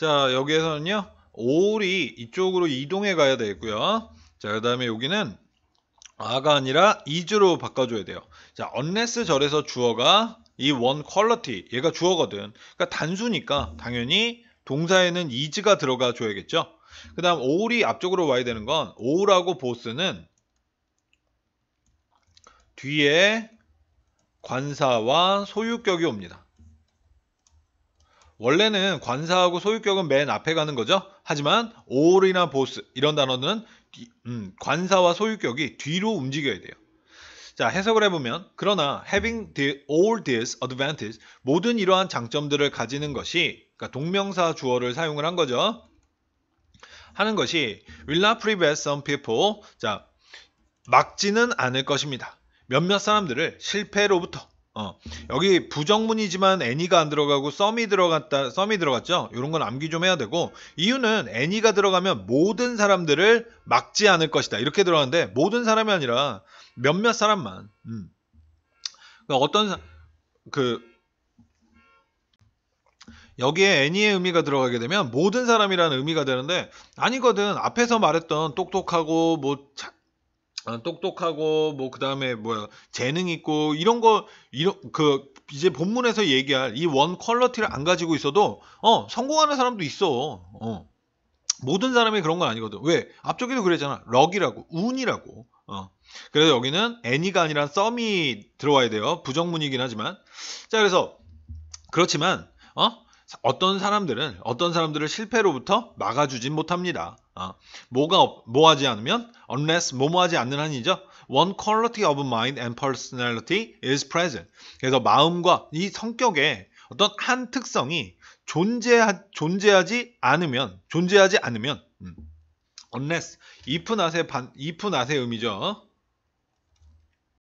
자 여기에서는요 올이 이쪽으로 이동해 가야 되고요 자그 다음에 여기는 아가 아니라 이즈로 바꿔줘야 돼요 자 unless 절에서 주어가 이 원 퀄러티 얘가 주어거든 그러니까 단수니까 당연히 동사에는 이즈가 들어가 줘야겠죠 그 다음 올이 앞쪽으로 와야 되는 건 올하고 보스는 뒤에 관사와 소유격이 옵니다 원래는 관사하고 소유격은 맨 앞에 가는 거죠. 하지만 all이나 b o t h 이런 단어는 음, 관사와 소유격이 뒤로 움직여야 돼요. 자 해석을 해보면 그러나 having the, all t h e s a d v a n t a g e 모든 이러한 장점들을 가지는 것이 그러니까 동명사 주어를 사용을 한 거죠. 하는 것이 will not prevent some people 자 막지는 않을 것입니다. 몇몇 사람들을 실패로부터 어. 여기 부정문이지만 애니가 안 들어가고 썸이 들어갔다, 썸이 들어갔죠? 이런 건 암기 좀 해야 되고, 이유는 애니가 들어가면 모든 사람들을 막지 않을 것이다. 이렇게 들어가는데, 모든 사람이 아니라 몇몇 사람만. 음. 그 어떤, 그, 여기에 애니의 의미가 들어가게 되면 모든 사람이라는 의미가 되는데, 아니거든. 앞에서 말했던 똑똑하고, 뭐, 어, 똑똑하고 뭐 그다음에 뭐야 재능 있고 이런 거 이런 그 이제 본문에서 얘기할 이 원 퀄러티를 안 가지고 있어도 어 성공하는 사람도 있어 어 모든 사람이 그런 건 아니거든 왜 앞쪽에도 그랬잖아 럭이라고 운이라고 어 그래서 여기는 애니가 아니라 썸이 들어와야 돼요 부정문이긴 하지만 자 그래서 그렇지만 어 어떤 사람들은 어떤 사람들을 실패로부터 막아주진 못합니다 아, 뭐가 뭐하지 않으면 unless 뭐뭐하지 않는 한이죠. One quality of mind and personality is present. 그래서 마음과 이성격의 어떤 한 특성이 존재하, 존재하지 않으면 존재하지 않으면 음, unless if 낫의 반 if 낫의 의미죠.